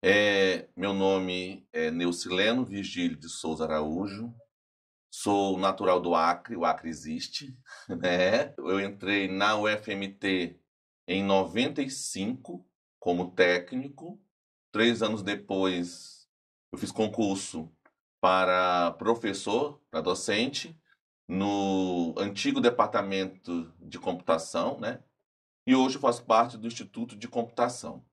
É, meu nome é Neucileno Virgílio de Souza Araújo. Sou natural do Acre, o Acre existe, né? Eu entrei na UFMT em 95 como técnico. Três anos depois, eu fiz concurso para professor, para docente, no antigo departamento de computação, né? E hoje faço parte do Instituto de Computação.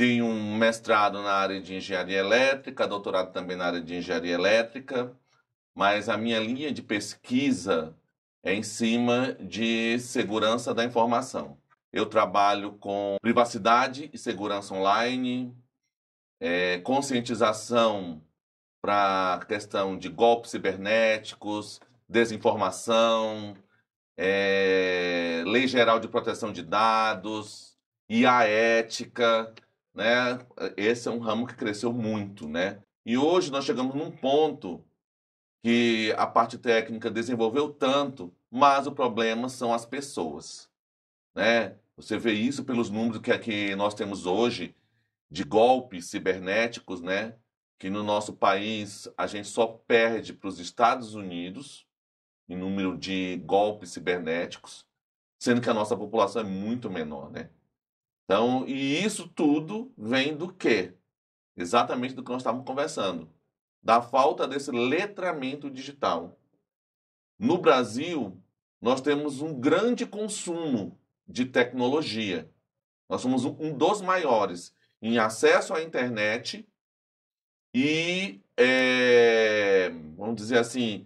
Tem um mestrado na área de engenharia elétrica, doutorado também na área de engenharia elétrica, mas a minha linha de pesquisa é em cima de segurança da informação. Eu trabalho com privacidade e segurança online, é, conscientização para a questão de golpes cibernéticos, desinformação, é, Lei Geral de Proteção de Dados, e a ética né? Esse é um ramo que cresceu muito, né? E hoje nós chegamos num ponto que a parte técnica desenvolveu tanto, mas o problema são as pessoas, né? Você vê isso pelos números que, que nós temos hoje de golpes cibernéticos, né? Que no nosso país a gente só perde para os Estados Unidos em número de golpes cibernéticos, sendo que a nossa população é muito menor, né? Então, e isso tudo vem do quê? Exatamente do que nós estávamos conversando, da falta desse letramento digital. No Brasil, nós temos um grande consumo de tecnologia. Nós somos um dos maiores em acesso à internet e, é, vamos dizer assim,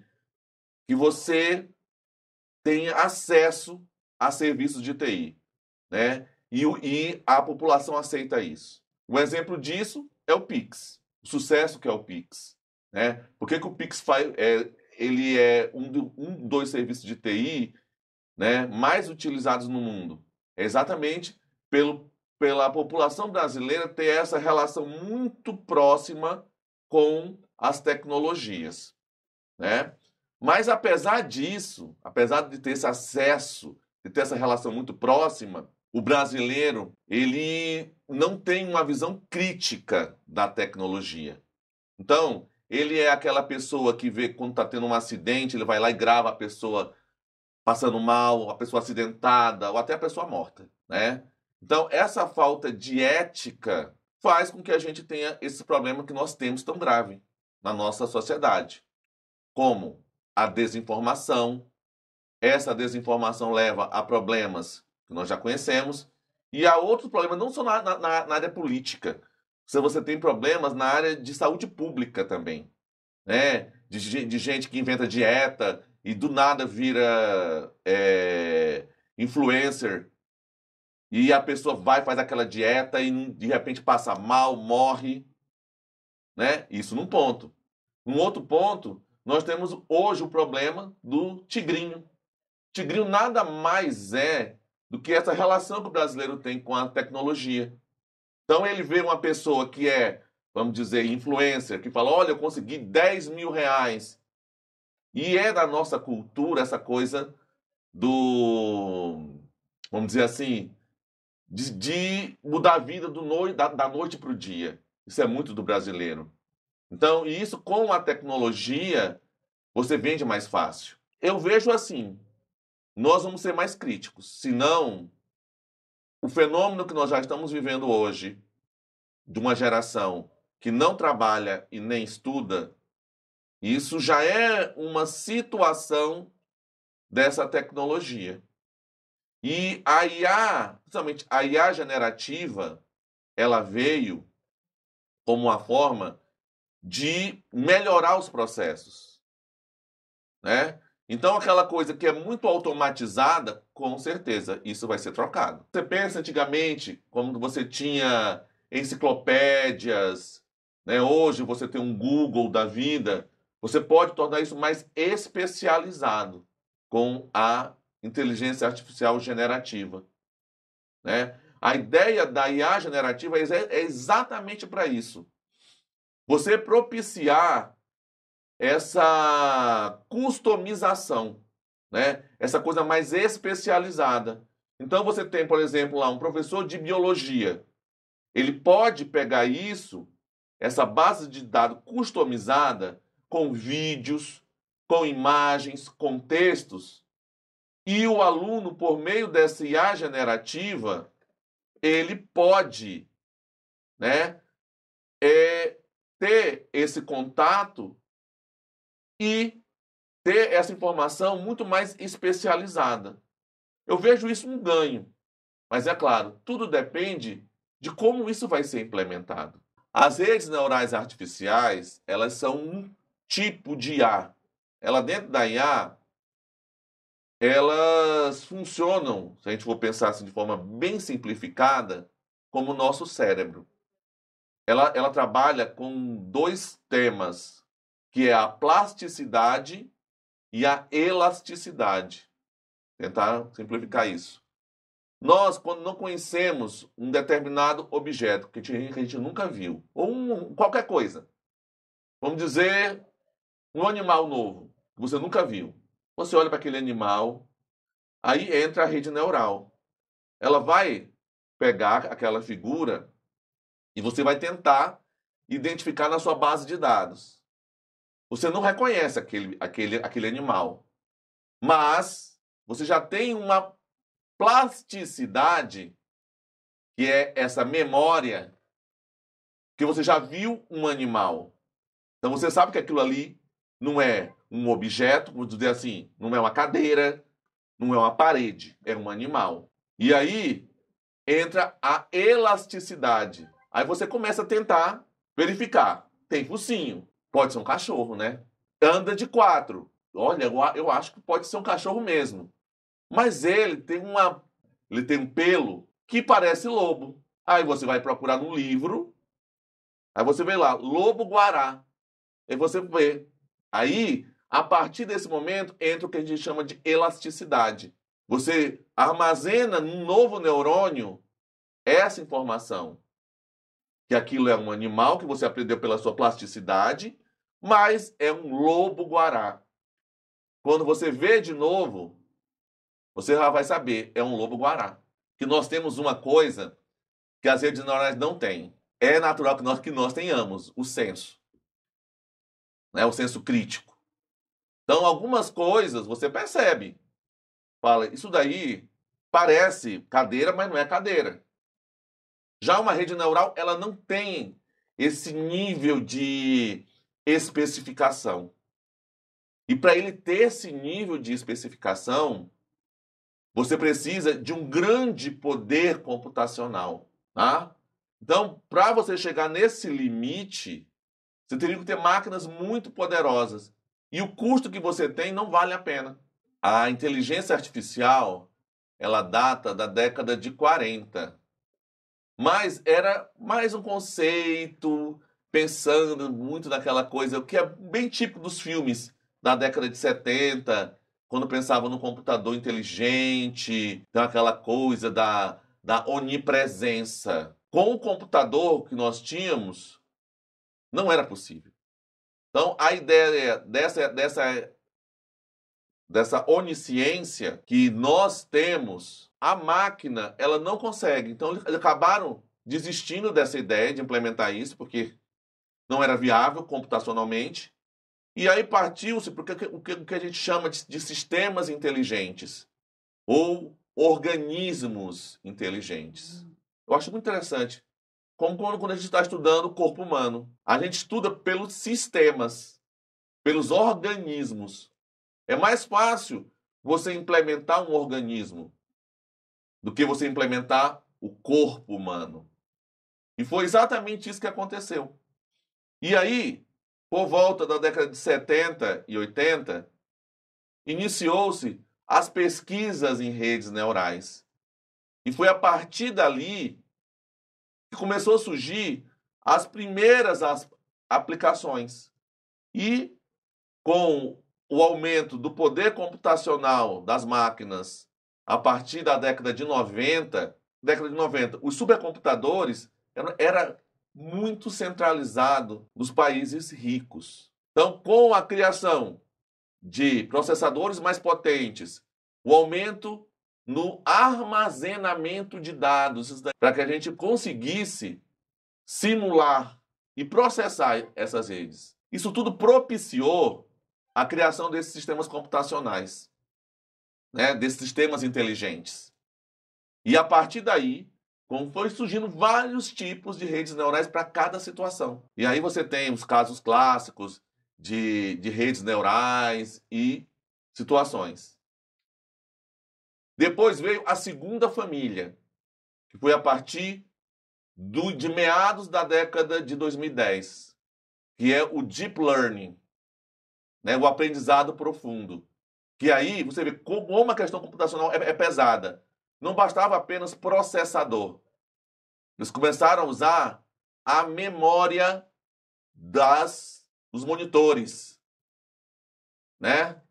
que você tenha acesso a serviços de TI, né? E, e a população aceita isso. Um exemplo disso é o Pix, o sucesso que é o Pix. Né? Por que, que o Pix faz, é, ele é um, do, um dos serviços de TI né, mais utilizados no mundo? É exatamente pelo, pela população brasileira ter essa relação muito próxima com as tecnologias. Né? Mas apesar disso, apesar de ter esse acesso, de ter essa relação muito próxima, o brasileiro ele não tem uma visão crítica da tecnologia. Então, ele é aquela pessoa que vê quando está tendo um acidente, ele vai lá e grava a pessoa passando mal, a pessoa acidentada ou até a pessoa morta, né? Então, essa falta de ética faz com que a gente tenha esse problema que nós temos tão grave na nossa sociedade, como a desinformação. Essa desinformação leva a problemas que nós já conhecemos, e há outros problemas, não só na, na, na área política. Se você tem problemas na área de saúde pública também, né? De, de gente que inventa dieta e do nada vira é, influencer e a pessoa vai faz aquela dieta e de repente passa mal, morre, né? Isso num ponto. Um outro ponto, nós temos hoje o problema do tigrinho. tigrinho nada mais é do que essa relação que o brasileiro tem com a tecnologia. Então ele vê uma pessoa que é, vamos dizer, influencer, que fala: olha, eu consegui 10 mil reais. E é da nossa cultura essa coisa do, vamos dizer assim, de, de mudar a vida do no, da, da noite para o dia. Isso é muito do brasileiro. Então, e isso com a tecnologia, você vende mais fácil. Eu vejo assim, nós vamos ser mais críticos. Senão, o fenômeno que nós já estamos vivendo hoje, de uma geração que não trabalha e nem estuda, isso já é uma situação dessa tecnologia. E a IA, principalmente a IA generativa, ela veio como uma forma de melhorar os processos, né? Então, aquela coisa que é muito automatizada, com certeza, isso vai ser trocado. Você pensa antigamente, quando você tinha enciclopédias, né? hoje você tem um Google da vida, você pode tornar isso mais especializado com a inteligência artificial generativa. Né? A ideia da IA generativa é, é exatamente para isso. Você propiciar essa customização, né? Essa coisa mais especializada. Então você tem, por exemplo, lá um professor de biologia. Ele pode pegar isso, essa base de dados customizada com vídeos, com imagens, com textos, e o aluno por meio dessa IA generativa, ele pode, né, é, ter esse contato e ter essa informação muito mais especializada. Eu vejo isso um ganho, mas é claro, tudo depende de como isso vai ser implementado. As redes neurais artificiais, elas são um tipo de IA. Ela dentro da IA, elas funcionam, se a gente for pensar assim de forma bem simplificada, como o nosso cérebro. Ela, ela trabalha com dois temas, que é a plasticidade e a elasticidade. Tentar simplificar uhum. isso. Nós, quando não conhecemos um determinado objeto que a gente nunca viu, ou um, qualquer coisa, vamos dizer, um animal novo que você nunca viu. Você olha para aquele animal, aí entra a rede neural. Ela vai pegar aquela figura e você vai tentar identificar na sua base de dados. Você não reconhece aquele, aquele, aquele animal. Mas você já tem uma plasticidade, que é essa memória, que você já viu um animal. Então você sabe que aquilo ali não é um objeto, vamos dizer assim, não é uma cadeira, não é uma parede, é um animal. E aí entra a elasticidade. Aí você começa a tentar verificar. Tem focinho, Pode ser um cachorro, né? Anda de quatro. Olha, eu acho que pode ser um cachorro mesmo. Mas ele tem uma. Ele tem um pelo que parece lobo. Aí você vai procurar no livro. Aí você vê lá, lobo guará. Aí você vê. Aí, a partir desse momento, entra o que a gente chama de elasticidade. Você armazena num novo neurônio essa informação. Que aquilo é um animal que você aprendeu pela sua plasticidade mas é um lobo-guará. Quando você vê de novo, você já vai saber, é um lobo-guará. Que nós temos uma coisa que as redes neurais não têm. É natural que nós, que nós tenhamos o senso, né? o senso crítico. Então, algumas coisas você percebe. Fala, isso daí parece cadeira, mas não é cadeira. Já uma rede neural, ela não tem esse nível de especificação. E para ele ter esse nível de especificação, você precisa de um grande poder computacional. Tá? Então, para você chegar nesse limite, você teria que ter máquinas muito poderosas. E o custo que você tem não vale a pena. A inteligência artificial, ela data da década de 40. Mas era mais um conceito, pensando muito naquela coisa, o que é bem típico dos filmes da década de 70, quando pensavam no computador inteligente, então aquela coisa da, da onipresença. Com o computador que nós tínhamos, não era possível. Então, a ideia dessa, dessa, dessa onisciência que nós temos, a máquina, ela não consegue. Então, eles acabaram desistindo dessa ideia de implementar isso, porque não era viável computacionalmente. E aí partiu-se para o que a gente chama de, de sistemas inteligentes ou organismos inteligentes. Hum. Eu acho muito interessante. Como quando a gente está estudando o corpo humano, a gente estuda pelos sistemas, pelos organismos. É mais fácil você implementar um organismo do que você implementar o corpo humano. E foi exatamente isso que aconteceu. E aí, por volta da década de 70 e 80, iniciou-se as pesquisas em redes neurais. E foi a partir dali que começou a surgir as primeiras as aplicações. E com o aumento do poder computacional das máquinas a partir da década de 90, década de 90, os supercomputadores era, era muito centralizado nos países ricos. Então, com a criação de processadores mais potentes, o aumento no armazenamento de dados, para que a gente conseguisse simular e processar essas redes. Isso tudo propiciou a criação desses sistemas computacionais, né? desses sistemas inteligentes. E a partir daí, como foi surgindo vários tipos de redes neurais para cada situação. E aí você tem os casos clássicos de, de redes neurais e situações. Depois veio a segunda família, que foi a partir do, de meados da década de 2010, que é o Deep Learning, né, o aprendizado profundo. Que aí você vê como uma questão computacional é, é pesada. Não bastava apenas processador. Eles começaram a usar a memória das dos monitores, né?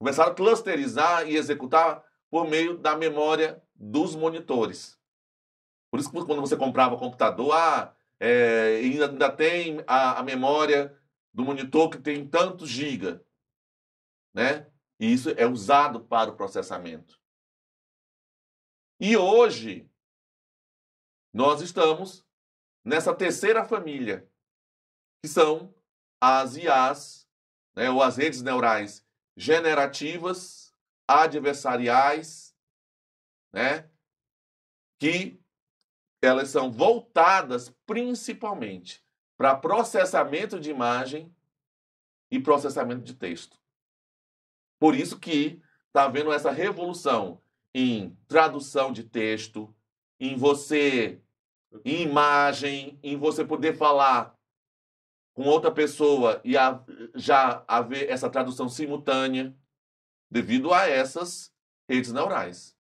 Começaram a clusterizar e executar por meio da memória dos monitores. Por isso que quando você comprava computador, ah, é, ainda, ainda tem a, a, memória do monitor que tem tantos giga, né? E isso é usado para o processamento. E hoje, nós estamos nessa terceira família, que são as IAs, né, ou as redes neurais generativas, adversariais, né, que elas são voltadas principalmente para processamento de imagem e processamento de texto. Por isso que está havendo essa revolução em tradução de texto, em você, em imagem, em você poder falar com outra pessoa e a, já haver essa tradução simultânea devido a essas redes neurais.